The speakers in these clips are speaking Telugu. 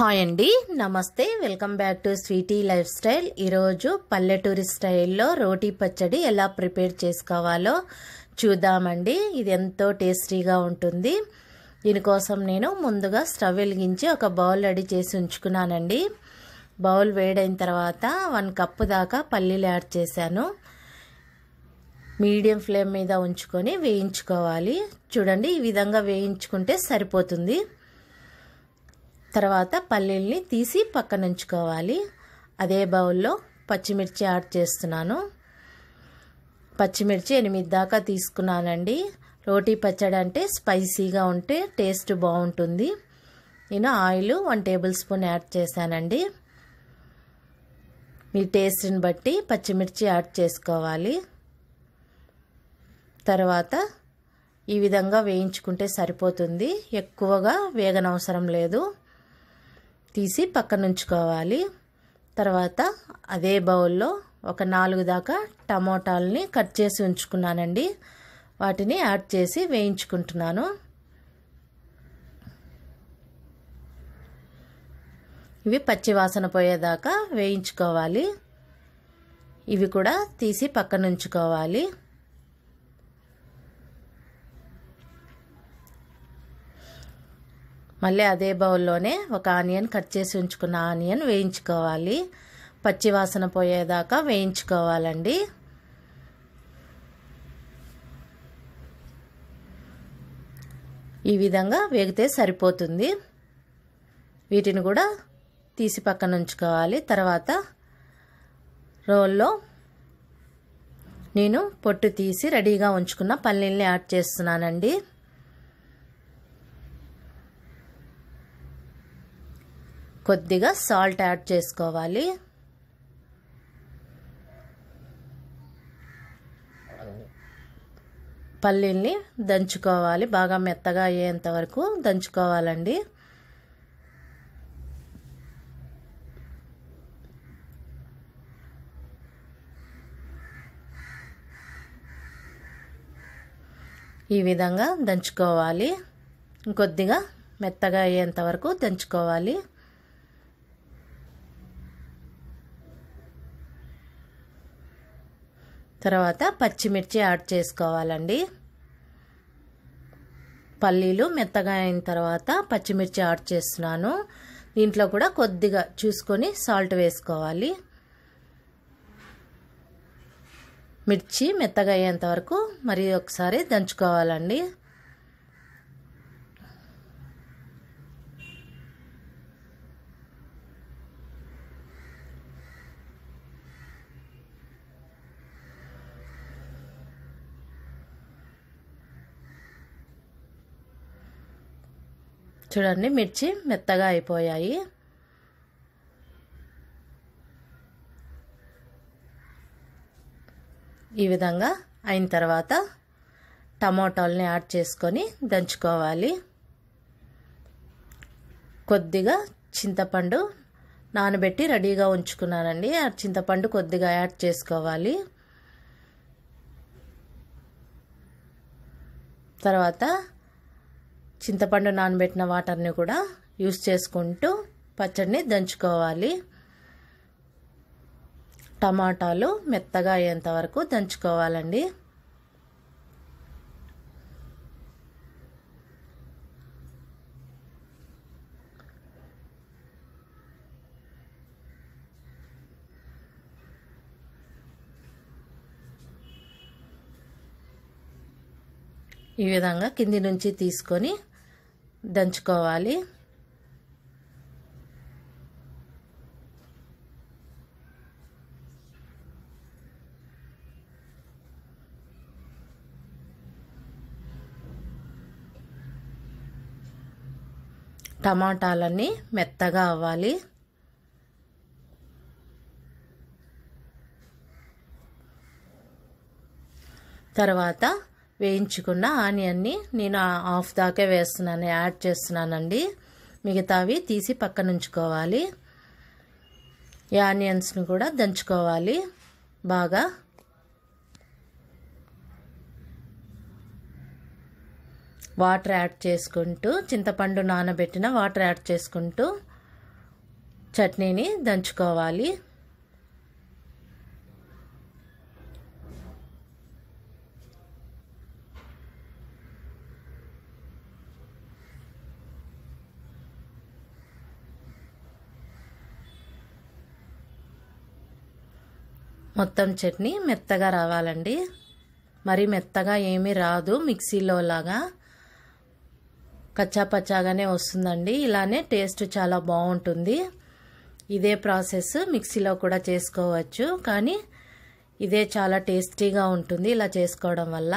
హాయ్ అండి నమస్తే welcome back to Sweety life style ఈరోజు పల్లెటూరి స్టైల్లో రోటీ పచ్చడి ఎలా ప్రిపేర్ చేసుకోవాలో చూద్దామండి ఇది ఎంతో టేస్టీగా ఉంటుంది దీనికోసం నేను ముందుగా స్టవ్ వెలిగించి ఒక బౌల్ రెడీ చేసి ఉంచుకున్నానండి బౌల్ వేడైన తర్వాత వన్ కప్పు దాకా పల్లీలు యాడ్ చేశాను మీడియం ఫ్లేమ్ మీద ఉంచుకొని వేయించుకోవాలి చూడండి ఈ విధంగా వేయించుకుంటే సరిపోతుంది తర్వాత పల్లీల్ని తీసి పక్కన ఉంచుకోవాలి అదే బౌల్లో పచ్చిమిర్చి యాడ్ చేస్తున్నాను పచ్చిమిర్చి ఎనిమిది దాకా తీసుకున్నానండి రోటీ పచ్చడి అంటే స్పైసీగా ఉంటే టేస్ట్ బాగుంటుంది నేను oil one table spoon add చేశానండి మీ టేస్ట్ని బట్టి పచ్చిమిర్చి యాడ్ చేసుకోవాలి తర్వాత ఈ విధంగా వేయించుకుంటే సరిపోతుంది ఎక్కువగా వేగనవసరం లేదు తీసి పక్కనుంచుకోవాలి తర్వాత అదే బౌల్లో ఒక నాలుగు దాకా టమోటాలని కట్ చేసి ఉంచుకున్నానండి వాటిని యాడ్ చేసి వేయించుకుంటున్నాను ఇవి పచ్చివాసన పోయేదాకా వేయించుకోవాలి ఇవి కూడా తీసి పక్కనుంచుకోవాలి మళ్ళీ అదే బౌల్లోనే ఒక ఆనియన్ కట్ చేసి ఉంచుకున్న ఆనియన్ వేయించుకోవాలి పచ్చివాసన పోయేదాకా వేయించుకోవాలండి ఈ విధంగా వేగితే సరిపోతుంది వీటిని కూడా తీసి పక్కన ఉంచుకోవాలి తర్వాత రోల్లో నేను పొట్టు తీసి రెడీగా ఉంచుకున్న పల్లీల్ని యాడ్ చేస్తున్నానండి కొద్దిగా సాల్ట్ యాడ్ చేసుకోవాలి పల్లీల్ని దంచుకోవాలి బాగా మెత్తగా అయ్యేంత వరకు దంచుకోవాలండి ఈ విధంగా దంచుకోవాలి కొద్దిగా మెత్తగా అయ్యేంత వరకు దంచుకోవాలి తర్వాత పచ్చిమిర్చి యాడ్ చేసుకోవాలండి పల్లీలు మెత్తగా అయిన తర్వాత పచ్చిమిర్చి యాడ్ చేస్తున్నాను దీంట్లో కూడా కొద్దిగా చూసుకొని సాల్ట్ వేసుకోవాలి మిర్చి మెత్తగా అయ్యేంత వరకు మరి ఒకసారి దంచుకోవాలండి చూడండి మిర్చి మెత్తగా అయిపోయాయి ఈ విధంగా అయిన తర్వాత టమోటాలని యాడ్ చేసుకొని దంచుకోవాలి కొద్దిగా చింతపండు నానబెట్టి రెడీగా ఉంచుకున్నానండి ఆ చింతపండు కొద్దిగా యాడ్ చేసుకోవాలి తర్వాత చింతపండు నానబెట్టిన వాటర్ని కూడా యూస్ చేసుకుంటూ పచ్చడిని దంచుకోవాలి టమాటాలు మెత్తగా అయ్యేంత వరకు దంచుకోవాలండి ఈ విధంగా కింది నుంచి తీసుకొని దంచుకోవాలి టమాటాలన్నీ మెత్తగా అవ్వాలి తర్వాత వేయించుకున్న ఆనియన్ని నేను హాఫ్ దాకా వేస్తున్నాను యాడ్ చేస్తున్నానండి మిగతావి తీసి పక్కనుంచుకోవాలి ఈ ఆనియన్స్ని కూడా దంచుకోవాలి బాగా వాటర్ యాడ్ చేసుకుంటూ చింతపండు నానబెట్టిన వాటర్ యాడ్ చేసుకుంటూ చట్నీని దంచుకోవాలి మొత్తం చట్నీ మెత్తగా రావాలండి మరి మెత్తగా ఏమీ రాదు మిక్సీలో లాగా కచ్చాపచ్చాగానే వస్తుందండి ఇలానే టేస్ట్ చాలా బాగుంటుంది ఇదే ప్రాసెస్ మిక్సీలో కూడా చేసుకోవచ్చు కానీ ఇదే చాలా టేస్టీగా ఉంటుంది ఇలా చేసుకోవడం వల్ల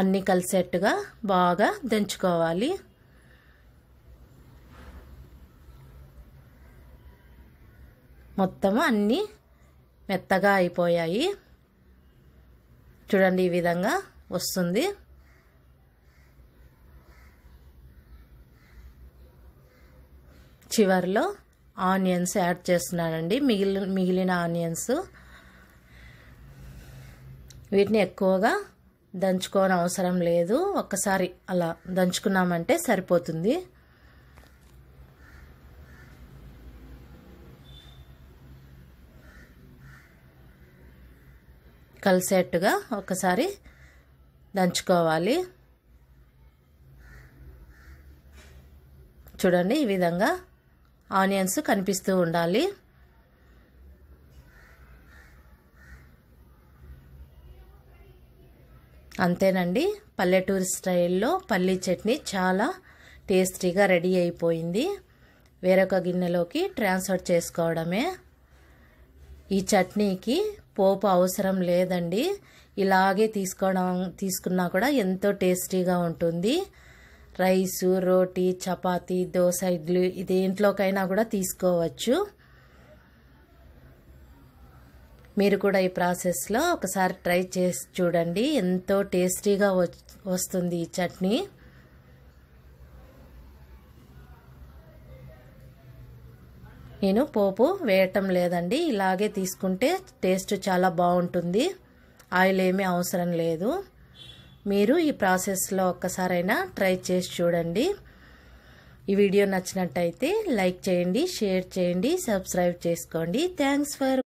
అన్నీ కలిసేట్టుగా బాగా దంచుకోవాలి మొత్తము అన్నీ మెత్తగా అయిపోయాయి చూడండి ఈ విధంగా వస్తుంది చివరిలో ఆనియన్స్ యాడ్ చేస్తున్నానండి మిగిలిన మిగిలిన ఆనియన్స్ వీటిని ఎక్కువగా దంచుకోని అవసరం లేదు ఒక్కసారి అలా దంచుకున్నామంటే సరిపోతుంది కలిసేట్టుగా ఒకసారి దంచుకోవాలి చూడండి ఈ విధంగా ఆనియన్స్ కనిపిస్తూ ఉండాలి అంతేనండి పల్లెటూరు స్టైల్లో పల్లీ చట్నీ చాలా టేస్టీగా రెడీ అయిపోయింది వేరొక గిన్నెలోకి ట్రాన్స్ఫర్ చేసుకోవడమే ఈ చట్నీకి పోపు అవసరం లేదండి ఇలాగే తీసుకోవడం తీసుకున్నా కూడా ఎంతో టేస్టీగా ఉంటుంది రైసు రోటీ చపాతీ దోశ ఇడ్లీ ఇంట్లోకైనా కూడా తీసుకోవచ్చు మీరు కూడా ఈ ప్రాసెస్లో ఒకసారి ట్రై చేసి చూడండి ఎంతో టేస్టీగా వస్తుంది ఈ చట్నీ నేను పోపు వేయటం లేదండి ఇలాగే తీసుకుంటే టేస్ట్ చాలా బాగుంటుంది ఆయిల్ ఏమీ అవసరం లేదు మీరు ఈ ప్రాసెస్లో ఒక్కసారైనా ట్రై చేసి చూడండి ఈ వీడియో నచ్చినట్టయితే లైక్ చేయండి షేర్ చేయండి సబ్స్క్రైబ్ చేసుకోండి థ్యాంక్స్ ఫర్